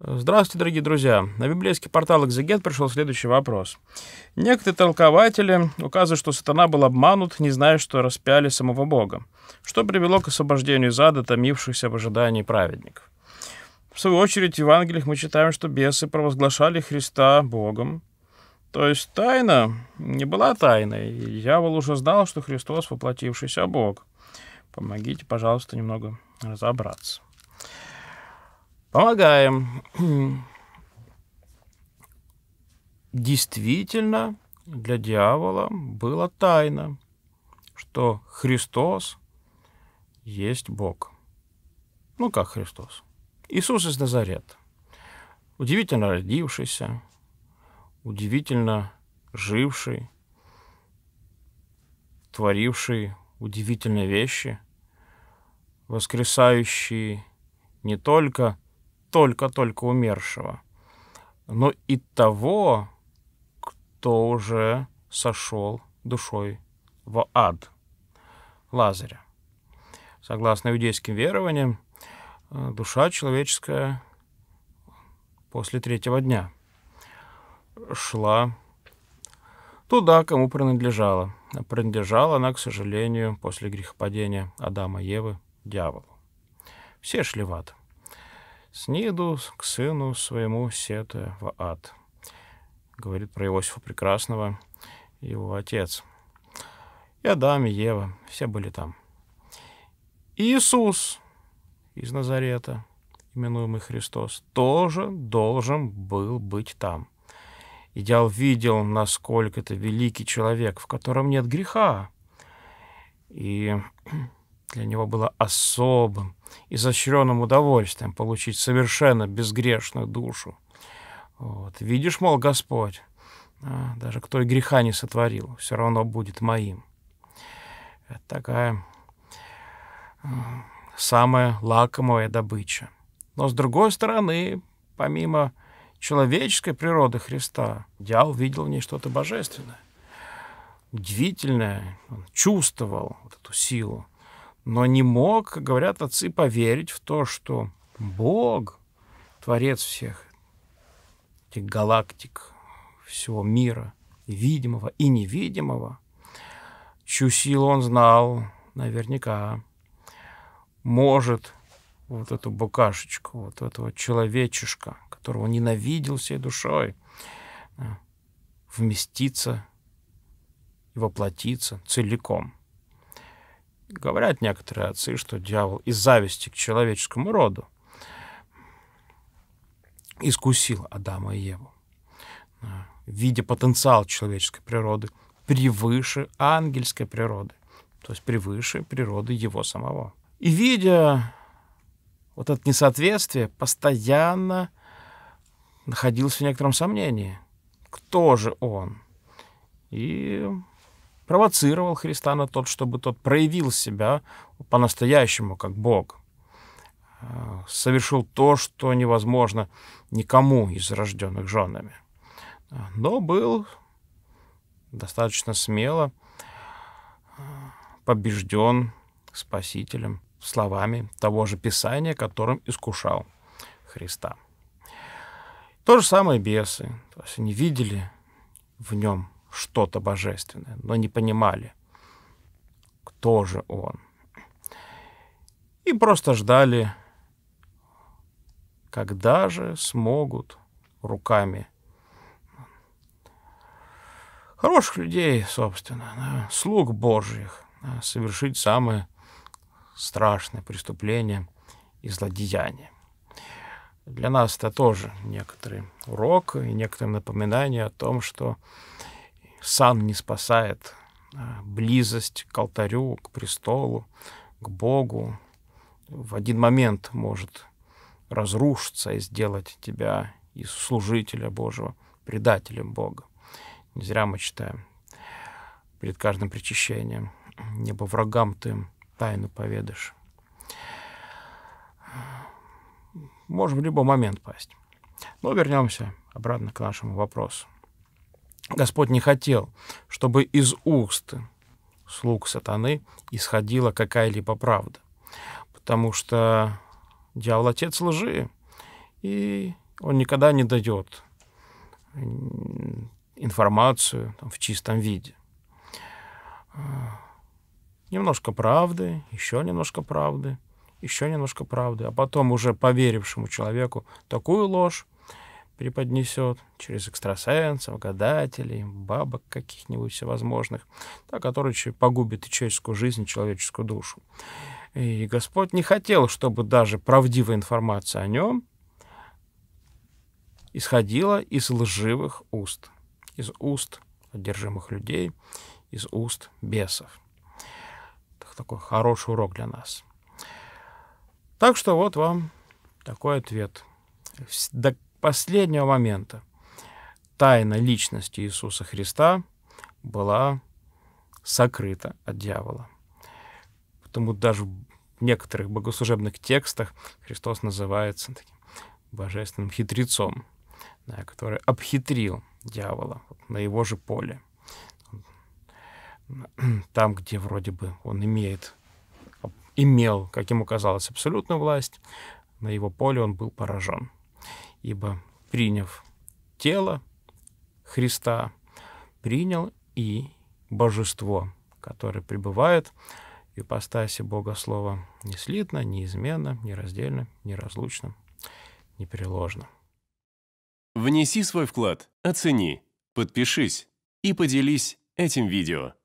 Здравствуйте, дорогие друзья. На библейский портал «Экзегет» пришел следующий вопрос. Некоторые толкователи указывают, что сатана был обманут, не зная, что распяли самого Бога, что привело к освобождению из ада, томившихся в ожидании праведников. В свою очередь, в Евангелиях мы читаем, что бесы провозглашали Христа Богом. То есть тайна не была тайной. Дьявол уже знал, что Христос — воплотившийся Бог. Помогите, пожалуйста, немного разобраться. Помогаем. Действительно, для дьявола было тайна, что Христос есть Бог. Ну, как Христос. Иисус из Назарета. Удивительно родившийся, удивительно живший, творивший удивительные вещи, воскресающий не только только-только умершего, но и того, кто уже сошел душой в ад, Лазаря. Согласно иудейским верованиям, э, душа человеческая после третьего дня шла туда, кому принадлежала. Принадлежала она, к сожалению, после грехопадения Адама и Евы, дьяволу. Все шли в ад. «Сниду к сыну своему сета в ад», — говорит про Иосифа Прекрасного его отец. И Адам, и Ева, все были там. Иисус из Назарета, именуемый Христос, тоже должен был быть там. Идеал видел, насколько это великий человек, в котором нет греха. И для него было особым, изощренным удовольствием получить совершенно безгрешную душу. Вот. Видишь, мол, Господь, а, даже кто и греха не сотворил, все равно будет моим. Это такая а, самая лакомая добыча. Но, с другой стороны, помимо человеческой природы Христа, дьявол видел в ней что-то божественное, удивительное. Он чувствовал вот эту силу но не мог, говорят отцы, поверить в то, что Бог, Творец всех этих галактик, всего мира, видимого и невидимого, чью силу он знал наверняка, может вот эту букашечку, вот этого человечишка, которого ненавидел всей душой, э, вместиться и воплотиться целиком. Говорят некоторые отцы, что дьявол из зависти к человеческому роду искусил Адама и Еву, а, видя потенциал человеческой природы превыше ангельской природы, то есть превыше природы его самого. И видя вот это несоответствие, постоянно находился в некотором сомнении, кто же он. И провоцировал Христа на тот, чтобы тот проявил себя по-настоящему, как Бог, э, совершил то, что невозможно никому из рожденных женами. Э, но был достаточно смело э, побежден Спасителем словами того же Писания, которым искушал Христа. То же самое бесы. То есть они видели в нем что-то божественное, но не понимали, кто же он. И просто ждали, когда же смогут руками хороших людей, собственно, слуг Божьих, совершить самое страшное преступление и злодеяние. Для нас это тоже некоторый урок и некоторое напоминание о том, что сан не спасает. А, близость к алтарю, к престолу, к Богу в один момент может разрушиться и сделать тебя из служителя Божьего предателем Бога. Не зря мы читаем перед каждым причащением. Небо врагам ты тайну поведаешь. Можем в любой момент пасть. Но вернемся обратно к нашему вопросу. Господь не хотел, чтобы из уст слуг сатаны исходила какая-либо правда, потому что дьявол отец лжи, и он никогда не дает информацию там, в чистом виде. А, немножко правды, еще немножко правды, еще немножко правды, а потом уже поверившему человеку такую ложь, преподнесет через экстрасенсов, гадателей, бабок каких-нибудь всевозможных, да, которые погубят и человеческую жизнь, и человеческую душу. И Господь не хотел, чтобы даже правдивая информация о нем исходила из лживых уст, из уст одержимых людей, из уст бесов. Это такой хороший урок для нас. Так что вот вам такой ответ последнего момента тайна личности Иисуса Христа была сокрыта от дьявола. Потому даже в некоторых богослужебных текстах Христос называется таким божественным хитрецом, да, который обхитрил дьявола вот, на его же поле. Там, где вроде бы он имеет, имел, как ему казалось, абсолютную власть, на его поле он был поражен ибо приняв тело Христа, принял и божество, которое пребывает в ипостаси Бога Слова неслитно, неизменно, нераздельно, неразлучно, непреложно. Внеси свой вклад, оцени, подпишись и поделись этим видео.